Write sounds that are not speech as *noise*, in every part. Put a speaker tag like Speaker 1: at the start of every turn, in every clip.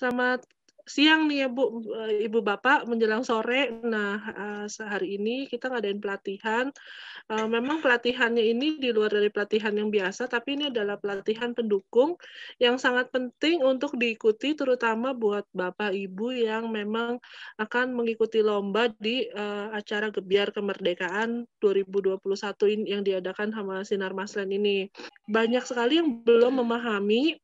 Speaker 1: Selamat siang nih ya Bu, eh, Ibu Bapak menjelang sore. Nah, eh, sehari ini kita ngadain pelatihan. Eh, memang pelatihannya ini di luar dari pelatihan yang biasa, tapi ini adalah pelatihan pendukung yang sangat penting untuk diikuti terutama buat Bapak Ibu yang memang akan mengikuti lomba di acara Gebiar Kemerdekaan 2021 yang diadakan sama Sinar Maslen ini. Banyak sekali yang belum memahami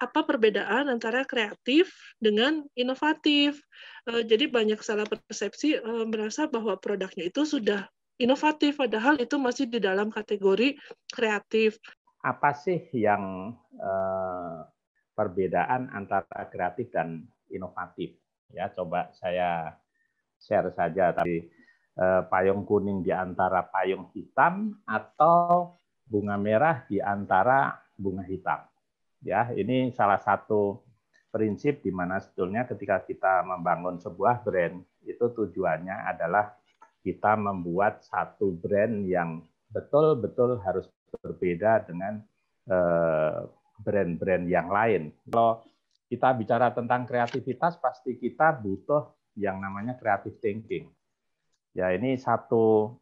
Speaker 1: apa perbedaan antara kreatif dengan inovatif. Eh, jadi banyak salah persepsi eh, merasa bahwa produknya itu sudah inovatif, padahal itu masih di dalam kategori kreatif. Apa sih yang uh, perbedaan antara kreatif dan inovatif? Ya, coba saya share saja tadi payung kuning di antara payung hitam atau bunga merah di antara bunga hitam Ya, ini salah satu prinsip di mana sebetulnya ketika kita membangun sebuah brand itu tujuannya adalah kita membuat satu brand yang betul-betul harus berbeda dengan eh, brand-brand yang lain. Kalau kita bicara tentang kreativitas, pasti kita butuh yang namanya creative thinking. Ya, ini satu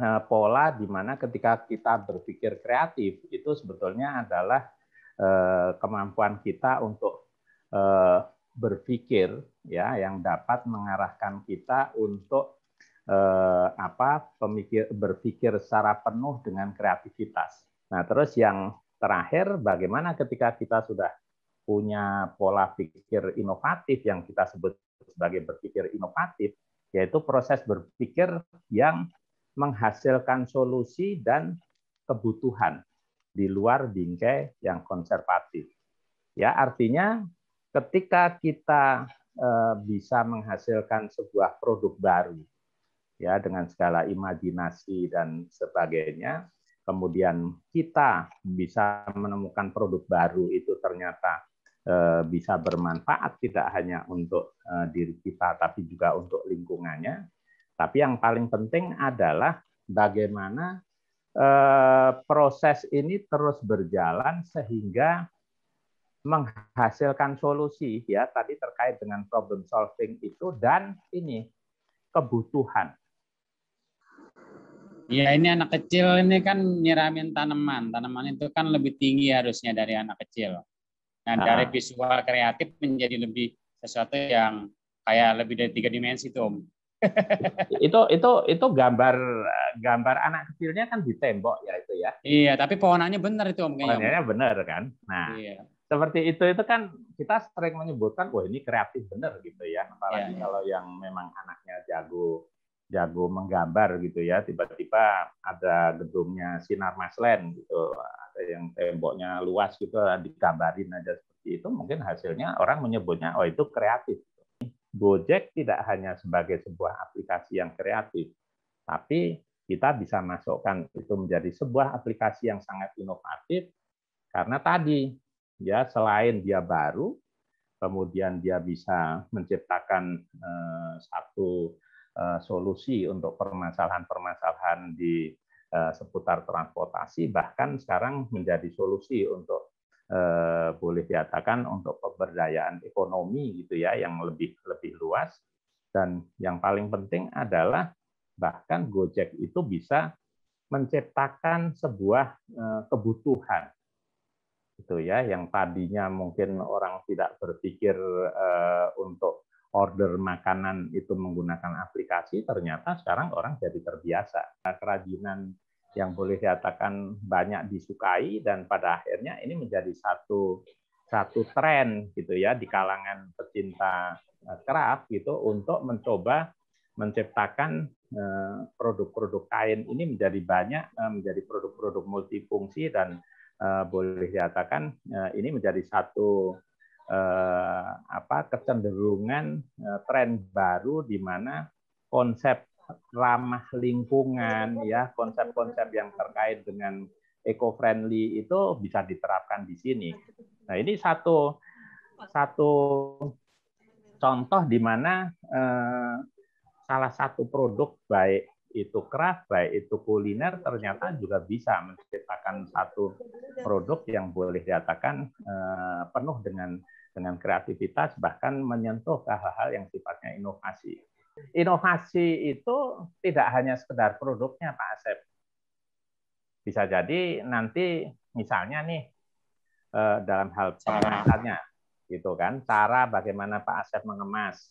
Speaker 1: eh, pola di mana ketika kita berpikir kreatif itu sebetulnya adalah Eh, kemampuan kita untuk eh, berpikir ya yang dapat mengarahkan kita untuk eh, apa pemikir berpikir secara penuh dengan kreativitas. Nah, terus yang terakhir bagaimana ketika kita sudah punya pola pikir inovatif yang kita sebut sebagai berpikir inovatif yaitu proses berpikir yang menghasilkan solusi dan kebutuhan di luar bingkai yang konservatif. Ya, artinya ketika kita eh, bisa menghasilkan sebuah produk baru ya dengan segala imajinasi dan sebagainya kemudian kita bisa menemukan produk baru itu ternyata eh, bisa bermanfaat tidak hanya untuk eh, diri kita tapi juga untuk lingkungannya tapi yang paling penting adalah bagaimana Eh, proses ini terus berjalan sehingga menghasilkan solusi ya tadi terkait dengan problem solving itu dan ini kebutuhan.
Speaker 2: Ya ini anak kecil ini kan nyiramin tanaman. Tanaman itu kan lebih tinggi harusnya dari anak kecil. Nah nah. dari visual kreatif menjadi lebih sesuatu yang kayak lebih dari tiga dimensi tuh om
Speaker 1: itu itu itu gambar gambar anak kecilnya kan di tembok ya itu ya. Iya, tapi pohonannya benar itu om Pohonannya benar kan. Nah, iya. seperti itu itu kan kita sering menyebutkan wah ini kreatif benar gitu ya. Apalagi iya, iya. kalau iya. yang memang anaknya jago jago menggambar gitu ya tiba-tiba ada gedungnya sinar maslen gitu ada yang temboknya luas gitu digambarin aja seperti itu mungkin hasilnya orang menyebutnya oh itu kreatif Gojek tidak hanya sebagai sebuah aplikasi yang kreatif, tapi kita bisa masukkan itu menjadi sebuah aplikasi yang sangat inovatif karena tadi ya selain dia baru, kemudian dia bisa menciptakan eh, satu eh, solusi untuk permasalahan-permasalahan di eh, seputar transportasi, bahkan sekarang menjadi solusi untuk Eh, boleh dikatakan untuk pemberdayaan ekonomi gitu ya yang lebih lebih luas dan yang paling penting adalah bahkan Gojek itu bisa menciptakan sebuah eh, kebutuhan gitu ya yang tadinya mungkin orang tidak berpikir eh, untuk order makanan itu menggunakan aplikasi ternyata sekarang orang jadi terbiasa nah, kerajinan yang boleh dikatakan banyak disukai dan pada akhirnya ini menjadi satu satu tren gitu ya di kalangan pecinta e, craft gitu untuk mencoba menciptakan e, produk-produk kain ini menjadi banyak e, menjadi produk-produk multifungsi dan boleh dikatakan ini menjadi satu apa kecenderungan tren baru di mana konsep ramah lingkungan ya konsep-konsep yang terkait dengan eco-friendly itu bisa diterapkan di sini. Nah ini satu satu contoh di mana eh, salah satu produk baik itu craft baik itu kuliner ternyata juga bisa menciptakan satu produk yang boleh dikatakan eh, penuh dengan dengan kreativitas bahkan menyentuh ke hal-hal yang sifatnya inovasi inovasi itu tidak hanya sekedar produknya Pak Asep. Bisa jadi nanti misalnya nih eh, dalam hal pengemasannya gitu kan cara bagaimana Pak Asep mengemas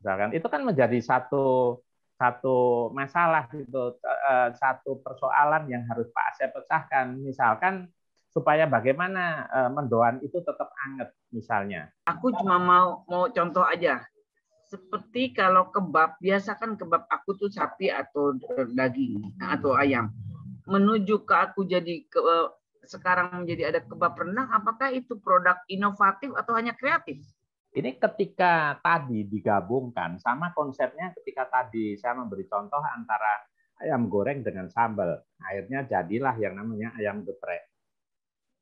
Speaker 1: misalkan itu kan menjadi satu satu masalah gitu eh, satu persoalan yang harus Pak Asep pecahkan misalkan supaya bagaimana eh, mendoan itu tetap anget misalnya
Speaker 2: aku cuma mau
Speaker 1: mau contoh aja seperti kalau kebab biasa kan kebab aku tuh sapi atau daging nah, atau ayam menuju ke aku jadi ke, eh,
Speaker 2: sekarang menjadi ada kebab renang apakah itu produk inovatif atau hanya kreatif
Speaker 1: ini ketika tadi digabungkan sama konsepnya ketika tadi saya memberi contoh antara ayam goreng dengan sambal akhirnya jadilah yang namanya ayam geprek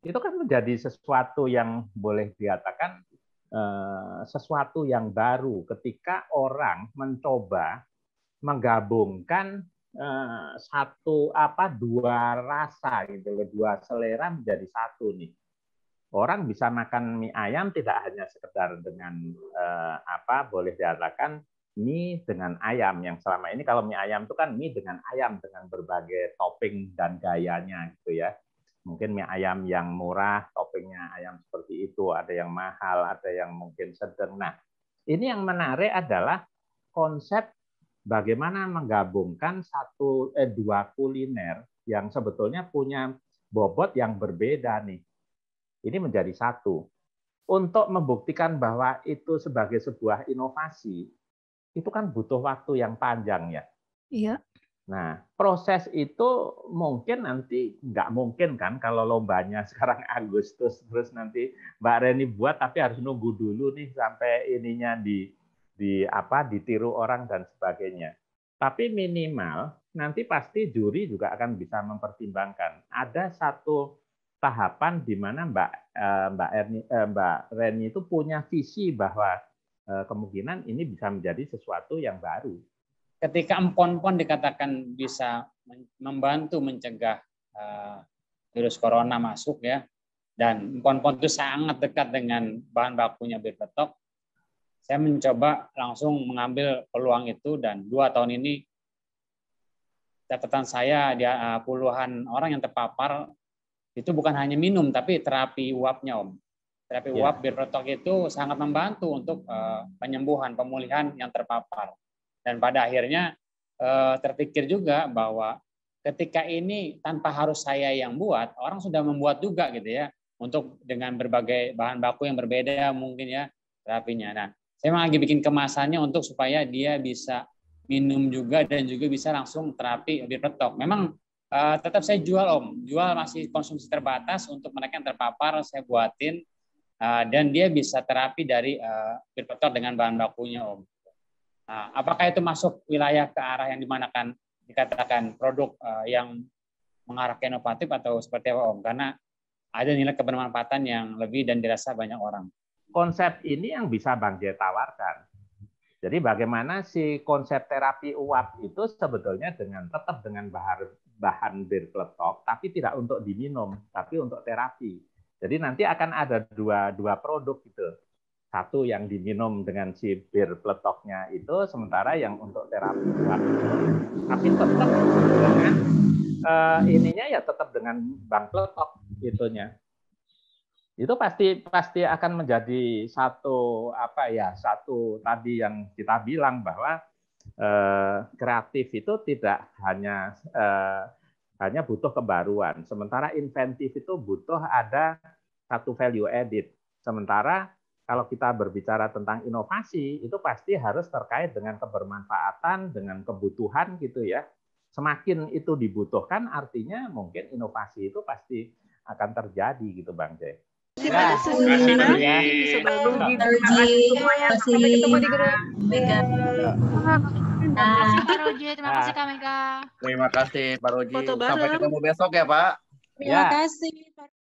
Speaker 1: itu kan menjadi sesuatu yang boleh dikatakan Eh, sesuatu yang baru ketika orang mencoba menggabungkan eh, satu apa dua rasa gitu loh dua selera menjadi satu nih orang bisa makan mie ayam tidak hanya sekedar dengan eh, apa boleh diatakan mie dengan ayam yang selama ini kalau mie ayam itu kan mie dengan ayam dengan berbagai topping dan gayanya gitu ya mungkin mie ayam yang murah, toppingnya ayam seperti itu, ada yang mahal, ada yang mungkin sedang. Nah, ini yang menarik adalah konsep bagaimana menggabungkan satu eh, dua kuliner yang sebetulnya punya bobot yang berbeda nih. Ini menjadi satu. Untuk membuktikan bahwa itu sebagai sebuah inovasi, itu kan butuh waktu yang panjang ya. Iya. Nah, proses itu mungkin nanti nggak mungkin kan kalau lombanya *laughs* sekarang Agustus terus nanti Mbak Reni buat tapi harus nunggu dulu nih sampai ininya di di apa ditiru orang dan sebagainya. Tapi minimal nanti pasti juri juga akan bisa mempertimbangkan. Ada satu tahapan di mana Mbak eh, Mbak Erni, eh, Mbak Reni itu punya visi bahwa
Speaker 2: eh, kemungkinan ini bisa menjadi sesuatu yang baru ketika empon-pon dikatakan bisa membantu mencegah uh, virus corona masuk ya dan empon-pon itu sangat dekat dengan bahan bakunya bir petok saya mencoba langsung mengambil peluang itu dan dua tahun ini catatan saya dia eh, puluhan orang yang terpapar itu bukan hanya minum tapi terapi uapnya om terapi ya. uap yeah. bir petok itu sangat membantu untuk uh, penyembuhan pemulihan yang terpapar dan pada akhirnya eh, terpikir juga bahwa ketika ini tanpa harus saya yang buat, orang sudah membuat juga gitu ya untuk dengan berbagai bahan baku yang berbeda mungkin ya terapinya. Nah, saya memang lagi bikin kemasannya untuk supaya dia bisa minum juga dan juga bisa langsung terapi di petok. Memang uh, tetap saya jual om, jual masih konsumsi terbatas untuk mereka yang terpapar saya buatin uh, dan dia bisa terapi dari uh, petok dengan bahan bakunya om. Ah, apakah itu masuk wilayah ke arah yang dimanakan dikatakan produk uh, yang mengarah ke inovatif atau seperti apa Om? Karena ada nilai kebermanfaatan yang lebih dan dirasa banyak orang.
Speaker 1: Konsep ini yang bisa Bang Jaya tawarkan. Jadi bagaimana si konsep terapi uap itu sebetulnya dengan tetap dengan bahan bahan bir peletok, tapi tidak untuk diminum, tapi untuk terapi. Jadi nanti akan ada dua dua produk gitu satu yang diminum dengan si bir peletoknya itu, sementara yang untuk terapi Tapi tetap dengan uh, ininya ya tetap dengan bank peletok itunya. Itu pasti pasti akan menjadi satu apa ya satu tadi yang kita bilang bahwa eh, kreatif itu tidak hanya uh, hanya butuh kebaruan, sementara inventif itu butuh ada satu value added, Sementara kalau kita berbicara tentang inovasi itu pasti harus terkait dengan kebermanfaatan, dengan kebutuhan gitu ya. Semakin itu dibutuhkan artinya mungkin inovasi itu pasti akan terjadi gitu Bang Jay. Nah, terima kasih Terima kasih
Speaker 2: Terima kasih Pak Roji, terima kasih Pak Roji. Sampai ketemu besok ya Pak. Terima ya. kasih.